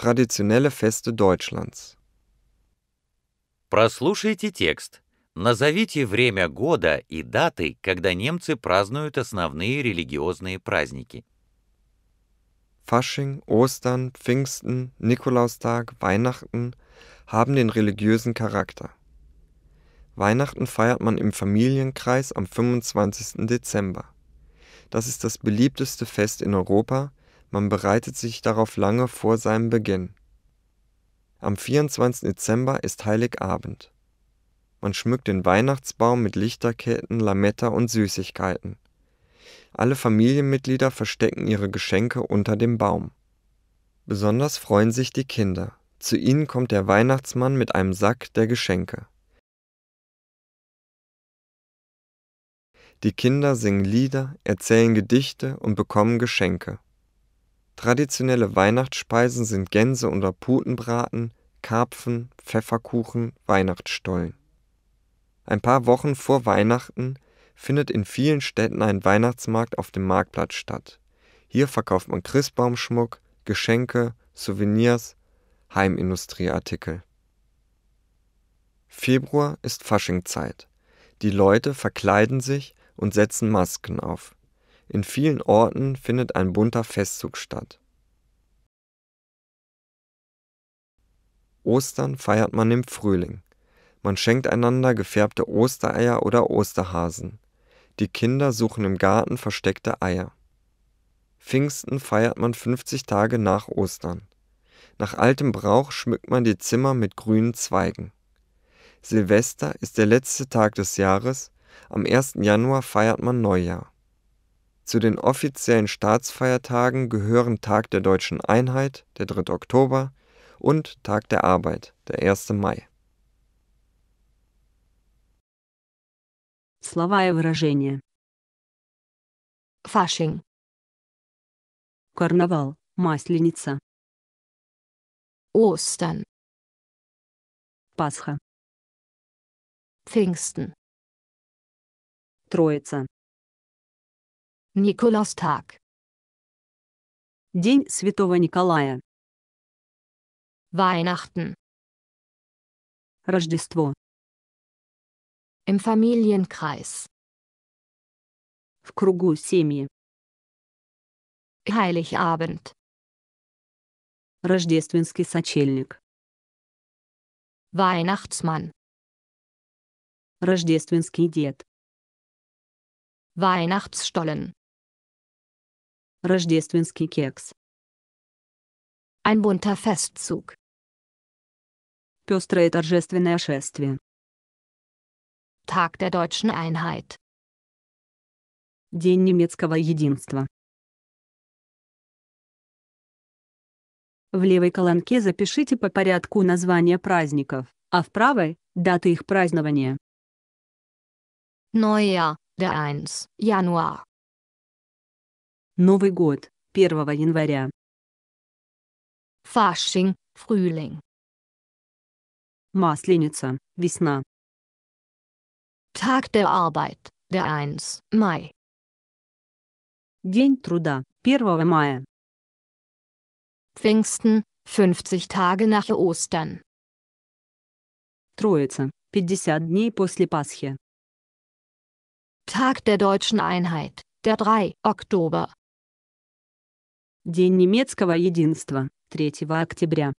Traditionelle Feste Deutschlands. Прослушайте текст. Назовите время года и даты, когда немцы празднуют основные религиозные праздники. Fasching, Ostern, Pfingsten, Nikolaustag, Weihnachten haben den religiösen Charakter. Weihnachten feiert man im Familienkreis am 25. Dezember. Das ist das beliebteste Fest in Europa, man bereitet sich darauf lange vor seinem Beginn. Am 24. Dezember ist Heiligabend. Man schmückt den Weihnachtsbaum mit Lichterketten, Lametta und Süßigkeiten. Alle Familienmitglieder verstecken ihre Geschenke unter dem Baum. Besonders freuen sich die Kinder. Zu ihnen kommt der Weihnachtsmann mit einem Sack der Geschenke. Die Kinder singen Lieder, erzählen Gedichte und bekommen Geschenke. Traditionelle Weihnachtsspeisen sind Gänse oder Putenbraten, Karpfen, Pfefferkuchen, Weihnachtsstollen. Ein paar Wochen vor Weihnachten findet in vielen Städten ein Weihnachtsmarkt auf dem Marktplatz statt. Hier verkauft man Christbaumschmuck, Geschenke, Souvenirs, Heimindustrieartikel. Februar ist Faschingzeit. Die Leute verkleiden sich und setzen Masken auf in vielen Orten findet ein bunter Festzug statt. Ostern feiert man im Frühling. Man schenkt einander gefärbte Ostereier oder Osterhasen. Die Kinder suchen im Garten versteckte Eier. Pfingsten feiert man 50 Tage nach Ostern. Nach altem Brauch schmückt man die Zimmer mit grünen Zweigen. Silvester ist der letzte Tag des Jahres, am 1. Januar feiert man Neujahr. Zu den offiziellen Staatsfeiertagen gehören Tag der Deutschen Einheit, der 3. Oktober, und Tag der Arbeit, der 1. Mai. Слова и выражения. Фашинг. Карнавал, Масленица. Ostern. Пасха. Pfingsten. Троица. Николаустаг. День Святого Николая. Weihnachten. Рождество. Im Familienkreis. В кругу семьи. Heiligabend. Рождественский сочельник. Weihnachtsmann. Рождественский дед. Weihnachtsstollen. Рождественский кекс. Ein bunter Festzug. Пестрое торжественное шествие. Tag der deutschen Einheit. День немецкого единства. В левой колонке запишите по порядку названия праздников, а в правой – даты их празднования. Neujahr, der 1. Januar. Новый год, 1 января. Fasching, Frühling. Масленица, весна. Tag der Arbeit, der 1. Mai. День труда, 1 мая. Pfingsten, 50 Tage nach Ostern. Троица, 50 дней после Пасхи. Tag der deutschen Einheit, der 3. Oktober. День немецкого единства, 3 октября.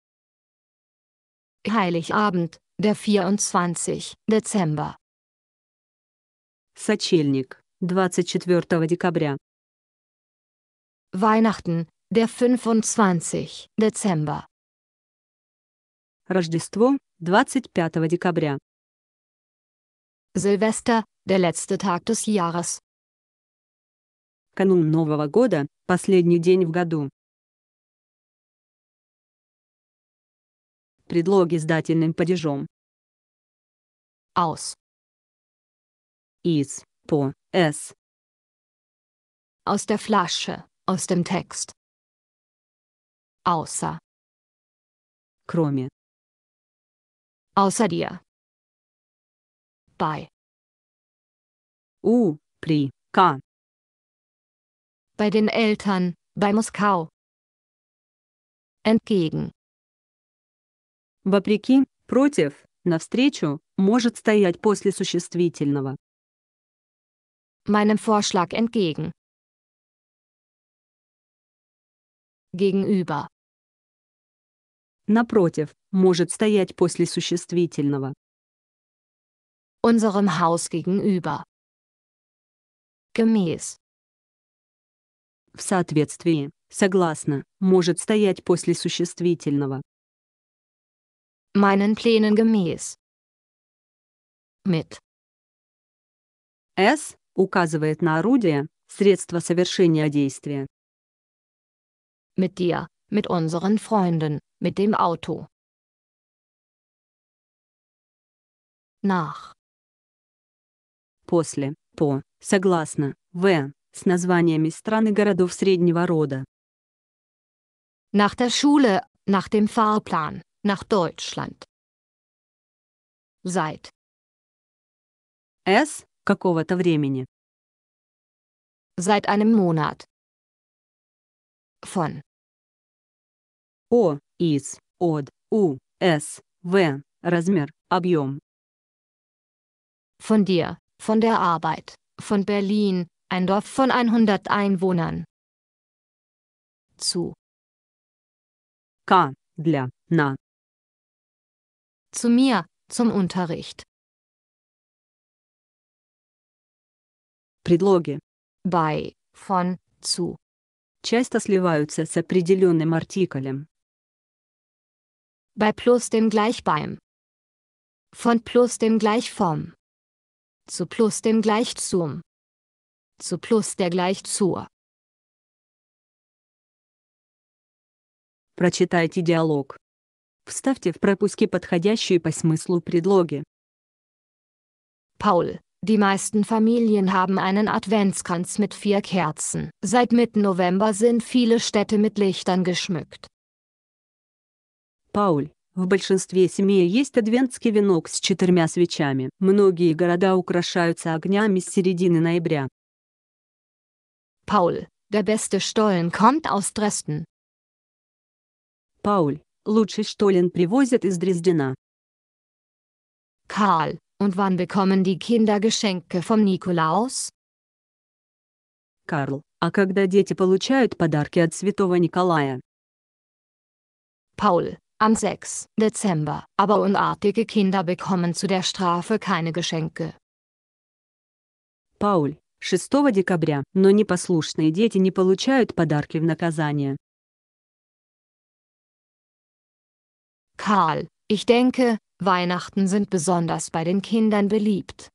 Heiligabend, der 24. Dezember. Сочельник, 24 декабря. Weihnachten, der 25. Dezember. Рождество, 25 декабря. Silvester, der letzte Tag des Jahres. канун Нового года, последний день в году. Предлоги с дательным падежом. Aus. Из, по, с. Aus der Flasche, aus dem Text. Außer. Кроме. Außer dir. Bei. У, при, к. bei den Eltern, bei Moskau. Entgegen. Вопреки, против, навстречу, может стоять после существительного. Meinem Vorschlag entgegen. Gegenüber. Напротив, может стоять после существительного. Unserem Haus gegenüber. Gemäß. в соответствии, согласно, может стоять после существительного. Meinen Plänen gemäß. Mit. S указывает на орудие, средство совершения действия. Mit dir, mit unseren Freunden, mit dem Auto. Nach. После, по, согласно, в, с названиями стран и городов среднего рода. Nach der Schule, nach dem Fahrplan, nach Deutschland. Seit. S какого-то времени. Seit einem Monat. Von. О, из, от, у, с, в, размер, объем. Von dir, von der Arbeit, von Berlin, ein Dorf von 100 Einwohnern. Zu. Ka, Для. na. Zu mir, zum Unterricht. Предлоги. Bei, von, zu. Часто сливаются с определенным артиколем. Bei plus dem gleich beim. Von plus dem gleich vom. Zu plus dem gleich zum. zu plus der gleich zur. Прочитайте диалог. Вставьте в пропуски подходящие по смыслу предлоги. Paul, die meisten Familien haben einen Adventskranz mit vier Kerzen. Seit Mitte November sind viele Städte mit Lichtern geschmückt. Paul, в большинстве семей есть адвентский венок с четырьмя свечами. Многие города украшаются огнями с середины ноября. Paul, der beste Stollen kommt aus Dresden. Paul, лучший Stollen привозят из Дрездена. Karl, und wann bekommen die Kinder Geschenke vom Nikolaus? Karl, а когда дети получают подарки от Святого Николая? Paul, am 6. Dezember, aber unartige Kinder bekommen zu der Strafe keine Geschenke. Paul, 6 декабря, но непослушные дети не получают подарки в наказание. Karl, ich denke, Weihnachten sind besonders bei den Kindern beliebt.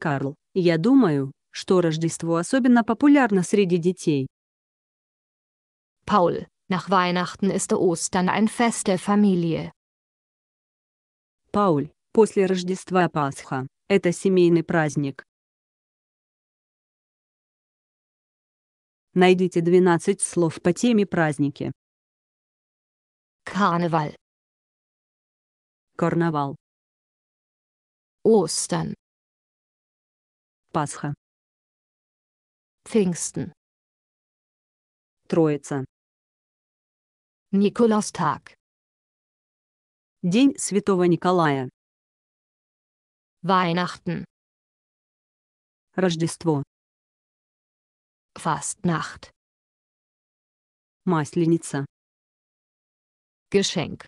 Карл, я думаю, что Рождество особенно популярно среди детей. Paul, nach Weihnachten ist Ostern ein Fest der Familie. Paul, после Рождества Пасха. Это семейный праздник. Найдите 12 слов по теме праздники. Karneval. Карнавал. Ostern. Пасха. Pfingsten. Троица. Николастаг, День Святого Николая. Weihnachten. Рождество. Fastnacht. Масленица. Geschenk.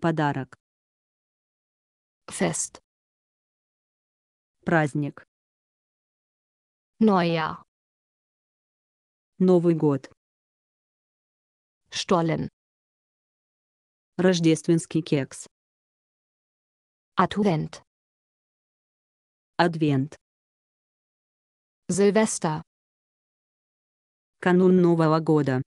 Подарок. Fest. Праздник. Neujahr. Новый год. Stollen. Рождественский кекс. Advent. Адвент. Сильвестра. Канун Нового года.